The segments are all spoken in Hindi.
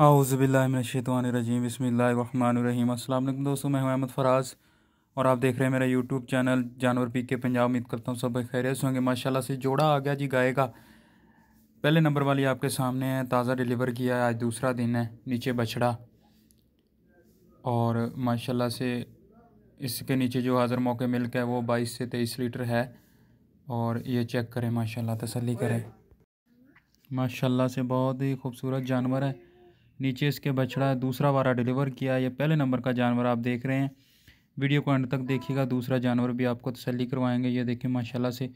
आउज़बिल्लिनशैतवानरजीम बसमीम अल्लाम दोस्तों मैं हूं अहमद फराज और आप देख रहे हैं मेरा यूट्यूब चैनल जानवर पी के पंजाब उम्मीद करता हूं सब खैरियत होंगे माशाल्लाह से जोड़ा आ गया जी गाय का पहले नंबर वाली आपके सामने है ताज़ा डिलीवर किया है आज दूसरा दिन है नीचे बछड़ा और माशाला से इसके नीचे जो हाज़र मौके मिल के वो बाईस से तेईस लीटर है और ये चेक करें माशा तसली करें माशाला से बहुत ही खूबसूरत जानवर है नीचे इसके बछड़ा दूसरा वारा डिलीवर किया ये पहले नंबर का जानवर आप देख रहे हैं वीडियो को एंड तक देखिएगा दूसरा जानवर भी आपको तसली करवाएंगे ये देखें माशाल्लाह से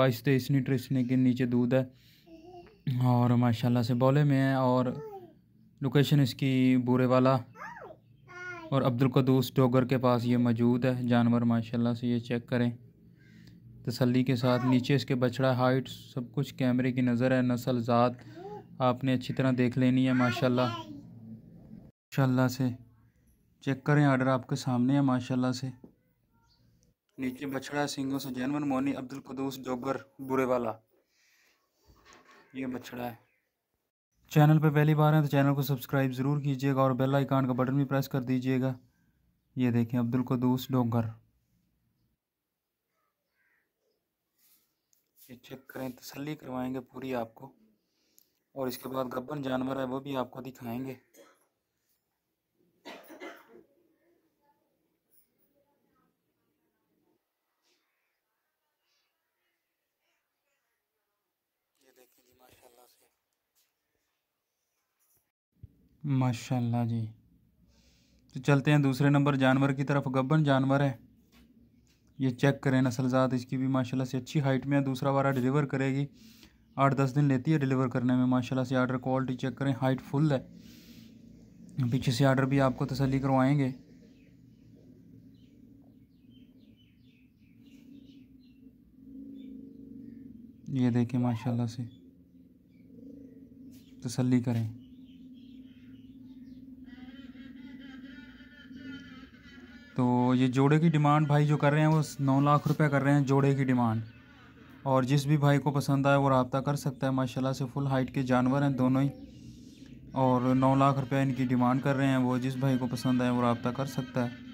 बाईस तेईस लीटर इसने के नीचे दूध है और माशाल्लाह से बोले में है और लोकेशन इसकी बूरे वाला और अब्दुल कदूस डोगर के पास ये मौजूद है जानवर माशाल्लाह से ये चेक करें तसली के साथ नीचे इसके बछड़ा हाइट सब कुछ कैमरे की नज़र है नसल ज़ात आपने अच्छी तरह देख लेनी है माशाल्लाह माशाल्लाह से चेक करें ऑर्डर आपके सामने है माशाल्लाह से नीचे बछड़ा सिंगों से जैनवन मोनी अब्दुल कदूस जोगर बुरे वाला ये बछड़ा है चैनल पर पहली बार है तो चैनल को सब्सक्राइब ज़रूर कीजिएगा और बेल आइकान का बटन भी प्रेस कर दीजिएगा ये देखें अब्दुल कदूस डोंगर ये चेक करें तसली करवाएंगे पूरी आपको और इसके बाद गब्बन जानवर है वो भी आपको दिखाएंगे माशाल्लाह जी तो चलते हैं दूसरे नंबर जानवर की तरफ गब्बन जानवर है ये चेक करें नसलजात इसकी भी माशाल्लाह से अच्छी हाइट में है दूसरा वारा डिलीवर करेगी आठ दस दिन लेती है डिलीवर करने में माशाल्लाह से आर्डर क्वालिटी चेक करें हाइट फुल है पीछे से आर्डर भी आपको तसली करवाएंगे ये देखें माशाल्लाह से तसल्ली करें तो ये जोड़े की डिमांड भाई जो कर रहे हैं वो नौ लाख रुपए कर रहे हैं जोड़े की डिमांड और जिस भी भाई को पसंद आए वो रबता कर सकता है माशाल्लाह से फुल हाइट के जानवर हैं दोनों ही और नौ लाख रुपया इनकी डिमांड कर रहे हैं वो जिस भाई को पसंद आए वो रबता कर सकता है